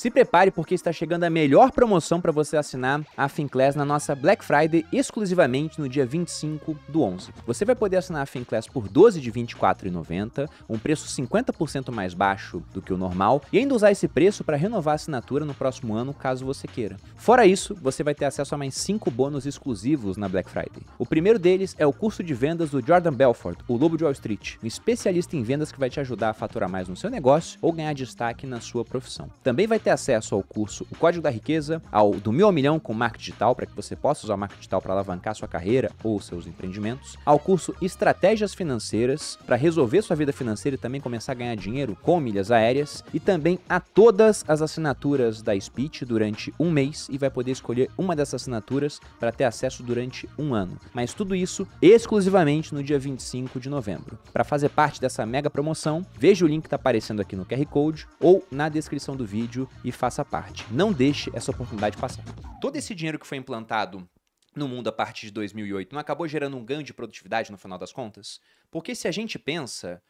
Se prepare porque está chegando a melhor promoção para você assinar a Finclass na nossa Black Friday exclusivamente no dia 25 do 11. Você vai poder assinar a Finclass por 12 de 24,90, um preço 50% mais baixo do que o normal, e ainda usar esse preço para renovar a assinatura no próximo ano, caso você queira. Fora isso, você vai ter acesso a mais 5 bônus exclusivos na Black Friday. O primeiro deles é o curso de vendas do Jordan Belfort, o Lobo de Wall Street, um especialista em vendas que vai te ajudar a faturar mais no seu negócio ou ganhar destaque na sua profissão. Também vai ter ter acesso ao curso O Código da Riqueza, ao Do Mil ao Milhão com Marketing Digital, para que você possa usar o marketing digital para alavancar sua carreira ou seus empreendimentos, ao curso Estratégias Financeiras, para resolver sua vida financeira e também começar a ganhar dinheiro com milhas aéreas, e também a todas as assinaturas da Speech durante um mês e vai poder escolher uma dessas assinaturas para ter acesso durante um ano. Mas tudo isso exclusivamente no dia 25 de novembro. Para fazer parte dessa mega promoção, veja o link que está aparecendo aqui no QR Code ou na descrição do vídeo e faça parte. Não deixe essa oportunidade passar. Todo esse dinheiro que foi implantado no mundo a partir de 2008 não acabou gerando um ganho de produtividade no final das contas? Porque se a gente pensa,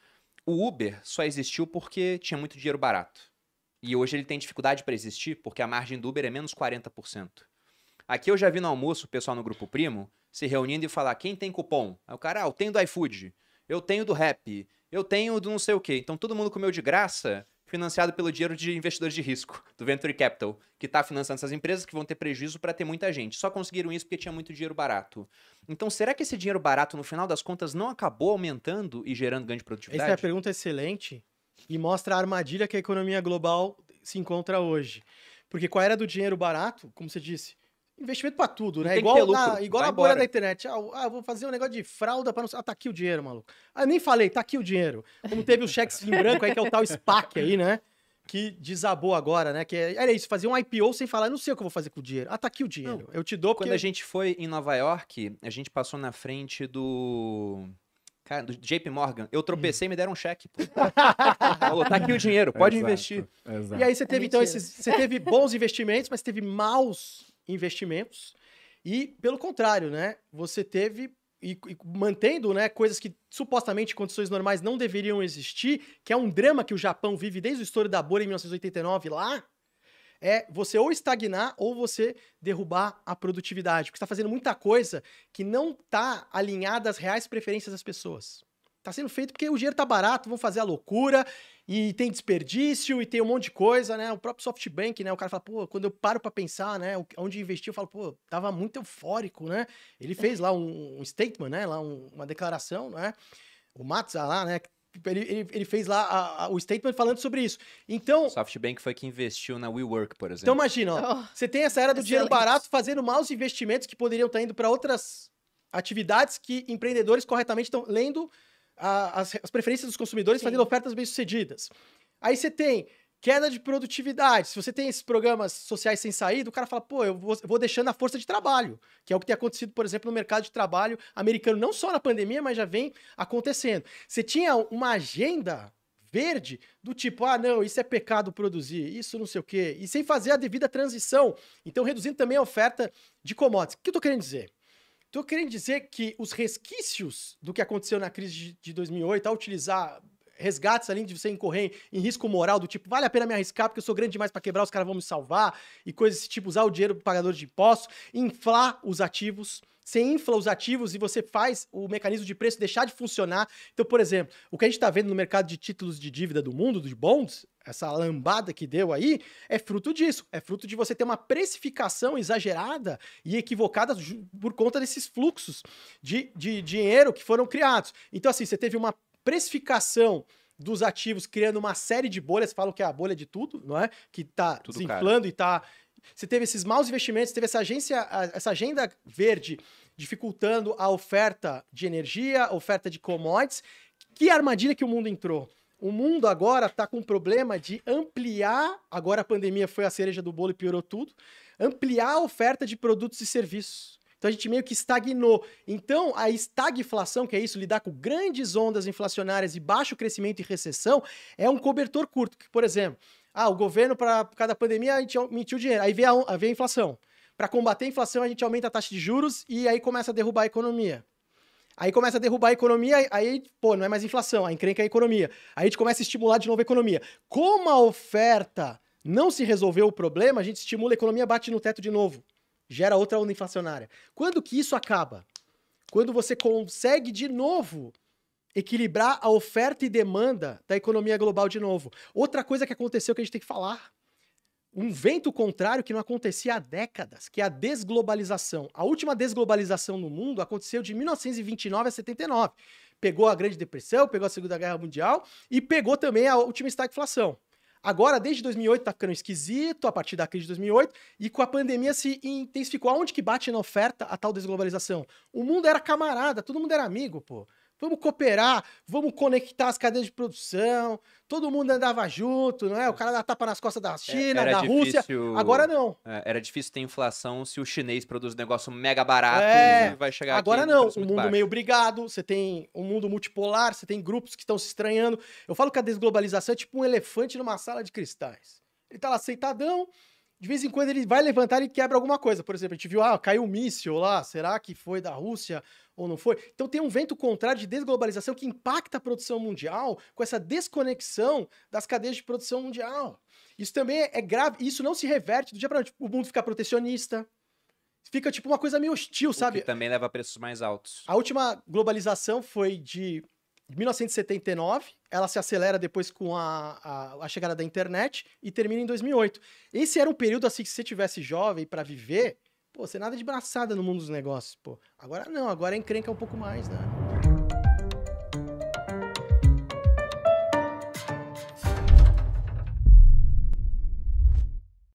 o Uber só existiu porque tinha muito dinheiro barato. E hoje ele tem dificuldade para existir porque a margem do Uber é menos 40%. Aqui eu já vi no almoço o pessoal no grupo primo se reunindo e falar quem tem cupom. Aí o cara, ah, eu tenho do iFood, eu tenho do Rap, eu tenho do não sei o quê. Então todo mundo comeu de graça financiado pelo dinheiro de investidores de risco, do Venture Capital, que está financiando essas empresas que vão ter prejuízo para ter muita gente. Só conseguiram isso porque tinha muito dinheiro barato. Então, será que esse dinheiro barato, no final das contas, não acabou aumentando e gerando ganho de produtividade? Essa é a pergunta excelente e mostra a armadilha que a economia global se encontra hoje. Porque qual era do dinheiro barato, como você disse, Investimento pra tudo, né? Igual, na, igual na bolha da internet. Ah, ah, vou fazer um negócio de fralda pra não. Ah, tá aqui o dinheiro, maluco. Ah, nem falei, tá aqui o dinheiro. Como teve o cheque em branco aí, que é o tal SPAC aí, né? Que desabou agora, né? Que é, era isso, fazer um IPO sem falar, não sei o que eu vou fazer com o dinheiro. Ah, tá aqui o dinheiro. Não, eu te dou porque... Quando a gente foi em Nova York, a gente passou na frente do. Cara, do JP Morgan, eu tropecei e me deram um cheque. Falou, tá aqui o dinheiro, pode Exato. investir. Exato. E aí você teve, é então, esses, você teve bons investimentos, mas teve maus investimentos. E, pelo contrário, né? Você teve e, e, mantendo né, coisas que supostamente condições normais não deveriam existir, que é um drama que o Japão vive desde o estouro da bolha em 1989 lá, é você ou estagnar ou você derrubar a produtividade, porque está fazendo muita coisa que não está alinhada às reais preferências das pessoas. Tá sendo feito porque o dinheiro tá barato, vão fazer a loucura, e tem desperdício, e tem um monte de coisa, né? O próprio SoftBank, né? O cara fala, pô, quando eu paro para pensar, né? Onde investir, eu falo, pô, tava muito eufórico, né? Ele fez lá um, um statement, né? Lá um, uma declaração, né? O Matos lá, né? Ele, ele, ele, fez lá a, a, o statement falando sobre isso. Então. SoftBank foi que investiu na WeWork, por exemplo. Então, imagina, ó, oh, você tem essa era do excelente. dinheiro barato fazendo maus investimentos que poderiam estar indo para outras atividades que empreendedores corretamente estão lendo a, as, as, preferências dos consumidores Sim. fazendo ofertas bem-sucedidas. Aí você tem queda de produtividade. Se você tem esses programas sociais sem saída, o cara fala, pô, eu vou, vou, deixando a força de trabalho, que é o que tem acontecido, por exemplo, no mercado de trabalho americano, não só na pandemia, mas já vem acontecendo. Você tinha uma agenda verde do tipo, ah, não, isso é pecado produzir, isso não sei o quê, e sem fazer a devida transição. Então, reduzindo também a oferta de commodities. O que eu tô querendo dizer? Tô querendo dizer que os resquícios do que aconteceu na crise de 2008, ao utilizar resgates além de você incorrer em risco moral, do tipo, vale a pena me arriscar porque eu sou grande demais para quebrar, os caras vão me salvar, e coisas desse tipo, usar o dinheiro do pagador de impostos, inflar os ativos. Você infla os ativos e você faz o mecanismo de preço deixar de funcionar. Então, por exemplo, o que a gente está vendo no mercado de títulos de dívida do mundo, dos bonds, essa lambada que deu aí, é fruto disso. É fruto de você ter uma precificação exagerada e equivocada por conta desses fluxos de, de dinheiro que foram criados. Então, assim, você teve uma precificação dos ativos criando uma série de bolhas, falam que é a bolha de tudo, não é? Que está tudo desinflando e está você teve esses maus investimentos, teve essa agência, essa agenda verde dificultando a oferta de energia, oferta de commodities. Que armadilha que o mundo entrou? O mundo agora está com um problema de ampliar. Agora a pandemia foi a cereja do bolo e piorou tudo. Ampliar a oferta de produtos e serviços. Então a gente meio que estagnou. Então a estagflação, que é isso, lidar com grandes ondas inflacionárias e baixo crescimento e recessão, é um cobertor curto. Que, por exemplo, ah, o governo, para cada pandemia, a gente mentiu dinheiro. Aí vem a, vem a inflação. Para combater a inflação, a gente aumenta a taxa de juros e aí começa a derrubar a economia. Aí começa a derrubar a economia, aí, pô, não é mais inflação, a encrenca é a economia. Aí a gente começa a estimular de novo a economia. Como a oferta não se resolveu o problema, a gente estimula a economia, bate no teto de novo gera outra onda inflacionária. Quando que isso acaba? Quando você consegue de novo equilibrar a oferta e demanda da economia global de novo. Outra coisa que aconteceu que a gente tem que falar, um vento contrário que não acontecia há décadas, que é a desglobalização. A última desglobalização no mundo aconteceu de 1929 a 79. Pegou a Grande Depressão, pegou a Segunda Guerra Mundial e pegou também a última estagflação. Agora, desde 2008 tá ficando esquisito, a partir da crise de 2008, e com a pandemia se intensificou. Aonde que bate na oferta a tal desglobalização? O mundo era camarada, todo mundo era amigo, pô vamos cooperar, vamos conectar as cadeias de produção. Todo mundo andava junto, não é? O cara dá tapa nas costas da é, China, é, da difícil... Rússia. Agora não. É, era difícil ter inflação se o chinês produz um negócio mega barato é, e vai chegar Agora aqui, não. O mundo baixo. meio brigado, você tem um mundo multipolar, você tem grupos que estão se estranhando. Eu falo que a desglobalização é tipo um elefante numa sala de cristais. Ele tá lá sentadão, de vez em quando ele vai levantar e quebra alguma coisa. Por exemplo, a gente viu, ah, caiu um míssil lá, será que foi da Rússia ou não foi? Então tem um vento contrário de desglobalização que impacta a produção mundial com essa desconexão das cadeias de produção mundial. Isso também é, é grave, isso não se reverte do dia para noite. O mundo fica protecionista, fica tipo uma coisa meio hostil, o sabe? Que também leva a preços mais altos. A última globalização foi de 1979, ela se acelera depois com a, a, a, chegada da internet e termina em 2008. Esse era um período assim que se você tivesse jovem para viver, pô, você é nada de braçada no mundo dos negócios, pô. Agora não, agora encrenca é um pouco mais, né?